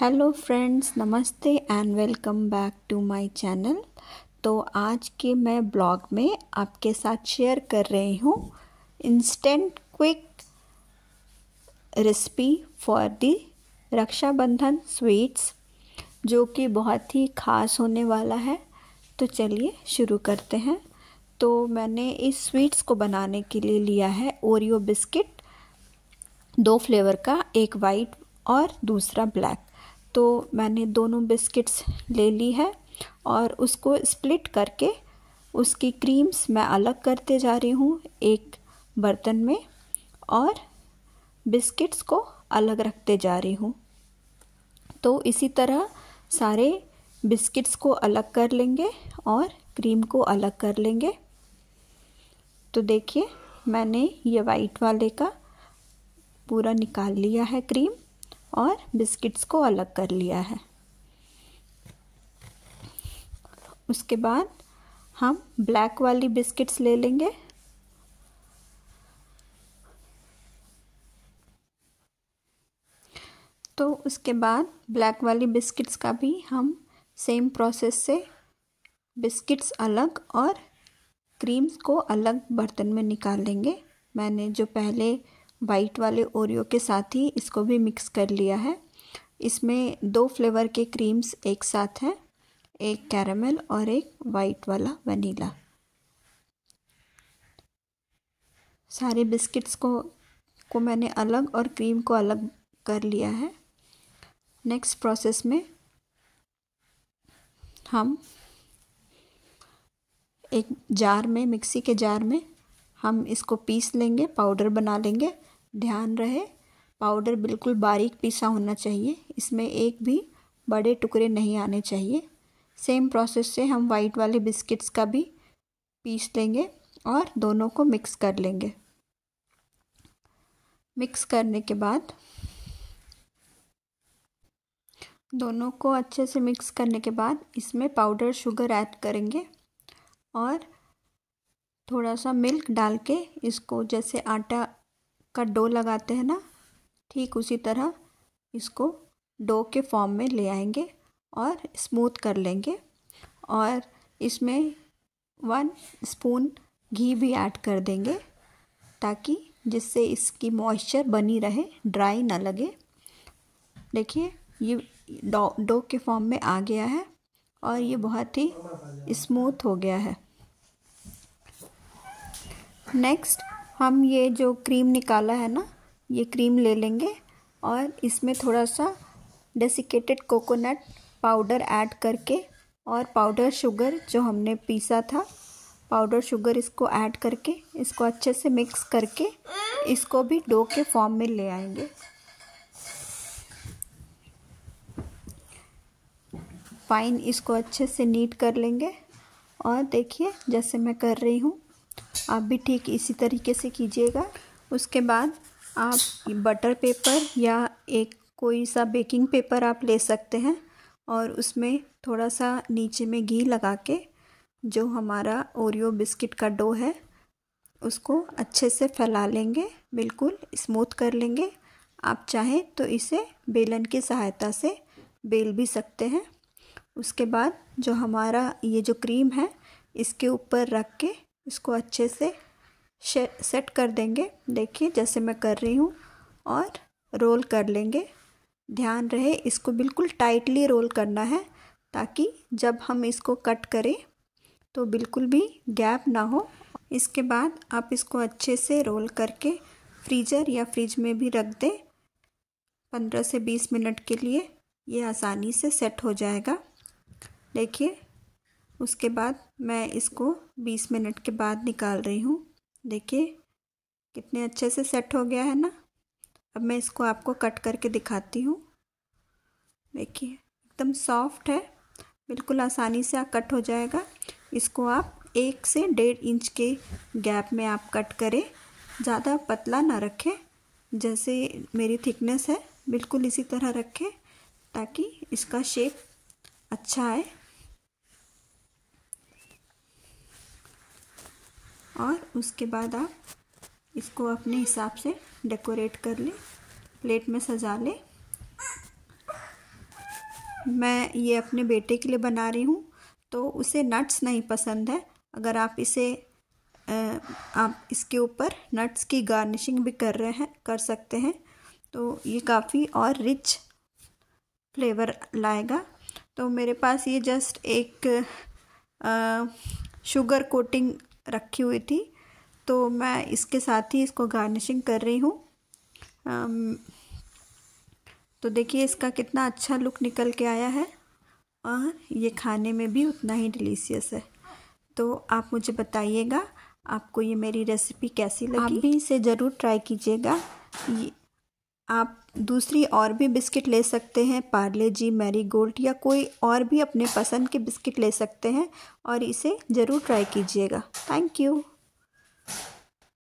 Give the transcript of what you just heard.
hello friends नमस्ते and welcome back to my channel तो आज के मैं ब्लॉग में आपके साथ शेयर कर रही हूँ instant quick recipe for the Rakshabandhan sweets जो कि बहुत ही ख़ास होने वाला है तो चलिए शुरू करते हैं तो मैंने इस स्वीट्स को बनाने के लिए लिया है ओरियो बिस्किट दो फ्लेवर का एक वाइट और दूसरा ब्लैक तो मैंने दोनों बिस्किट्स ले ली है और उसको स्प्लिट करके उसकी क्रीम्स मैं अलग करते जा रही हूँ एक बर्तन में और बिस्किट्स को अलग रखते जा रही हूँ तो इसी तरह सारे बिस्किट्स को अलग कर लेंगे और क्रीम को अलग कर लेंगे तो देखिए मैंने ये वाइट वाले का पूरा निकाल लिया है क्रीम और बिस्किट्स को अलग कर लिया है उसके बाद हम ब्लैक वाली बिस्किट्स ले लेंगे तो उसके बाद ब्लैक वाली बिस्किट्स का भी हम सेम प्रोसेस से बिस्किट्स अलग और क्रीम्स को अलग बर्तन में निकाल लेंगे मैंने जो पहले वाइट वाले ओरियो के साथ ही इसको भी मिक्स कर लिया है इसमें दो फ्लेवर के क्रीम्स एक साथ हैं एक कैरमल और एक वाइट वाला वनीला सारे बिस्किट्स को को मैंने अलग और क्रीम को अलग कर लिया है नेक्स्ट प्रोसेस में हम एक जार में मिक्सी के जार में हम इसको पीस लेंगे पाउडर बना लेंगे ध्यान रहे पाउडर बिल्कुल बारीक पीसा होना चाहिए इसमें एक भी बड़े टुकड़े नहीं आने चाहिए सेम प्रोसेस से हम वाइट वाले बिस्किट्स का भी पीस लेंगे और दोनों को मिक्स कर लेंगे मिक्स करने के बाद दोनों को अच्छे से मिक्स करने के बाद इसमें पाउडर शुगर ऐड करेंगे और थोड़ा सा मिल्क डाल के इसको जैसे आटा का डो लगाते हैं ना ठीक उसी तरह इसको डो के फॉर्म में ले आएंगे और स्मूथ कर लेंगे और इसमें वन स्पून घी भी ऐड कर देंगे ताकि जिससे इसकी मॉइस्चर बनी रहे ड्राई ना लगे देखिए ये डो डो के फॉर्म में आ गया है और ये बहुत ही स्मूथ हो गया है नेक्स्ट हम ये जो क्रीम निकाला है ना ये क्रीम ले लेंगे और इसमें थोड़ा सा डेसिकेटेड कोकोनट पाउडर ऐड करके और पाउडर शुगर जो हमने पीसा था पाउडर शुगर इसको ऐड करके इसको अच्छे से मिक्स करके इसको भी डो के फॉर्म में ले आएंगे फाइन इसको अच्छे से नीट कर लेंगे और देखिए जैसे मैं कर रही हूँ आप भी ठीक इसी तरीके से कीजिएगा उसके बाद आप बटर पेपर या एक कोई सा बेकिंग पेपर आप ले सकते हैं और उसमें थोड़ा सा नीचे में घी लगा के जो हमारा ओरियो बिस्किट का डो है उसको अच्छे से फैला लेंगे बिल्कुल स्मूथ कर लेंगे आप चाहें तो इसे बेलन की सहायता से बेल भी सकते हैं उसके बाद जो हमारा ये जो क्रीम है इसके ऊपर रख के इसको अच्छे से सेट कर देंगे देखिए जैसे मैं कर रही हूँ और रोल कर लेंगे ध्यान रहे इसको बिल्कुल टाइटली रोल करना है ताकि जब हम इसको कट करें तो बिल्कुल भी गैप ना हो इसके बाद आप इसको अच्छे से रोल करके फ्रीजर या फ्रिज में भी रख दें पंद्रह से बीस मिनट के लिए ये आसानी से सेट हो जाएगा देखिए उसके बाद मैं इसको 20 मिनट के बाद निकाल रही हूँ देखिए कितने अच्छे से सेट हो गया है ना अब मैं इसको आपको कट करके दिखाती हूँ देखिए एकदम सॉफ्ट है बिल्कुल आसानी से कट हो जाएगा इसको आप एक से डेढ़ इंच के गैप में आप कट करें ज़्यादा पतला ना रखें जैसे मेरी थिकनेस है बिल्कुल इसी तरह रखें ताकि इसका शेप अच्छा आए और उसके बाद आप इसको अपने हिसाब से डेकोरेट कर लें प्लेट में सजा लें मैं ये अपने बेटे के लिए बना रही हूँ तो उसे नट्स नहीं पसंद है अगर आप इसे आप इसके ऊपर नट्स की गार्निशिंग भी कर रहे हैं कर सकते हैं तो ये काफ़ी और रिच फ्लेवर लाएगा तो मेरे पास ये जस्ट एक आ, शुगर कोटिंग रखी हुई थी तो मैं इसके साथ ही इसको गार्निशिंग कर रही हूँ तो देखिए इसका कितना अच्छा लुक निकल के आया है और ये खाने में भी उतना ही डिलीशियस है तो आप मुझे बताइएगा आपको ये मेरी रेसिपी कैसी लगी आप भी इसे ज़रूर ट्राई कीजिएगा ये आप दूसरी और भी बिस्किट ले सकते हैं पार्ले जी मैरी गोल्ड या कोई और भी अपने पसंद के बिस्किट ले सकते हैं और इसे ज़रूर ट्राई कीजिएगा थैंक यू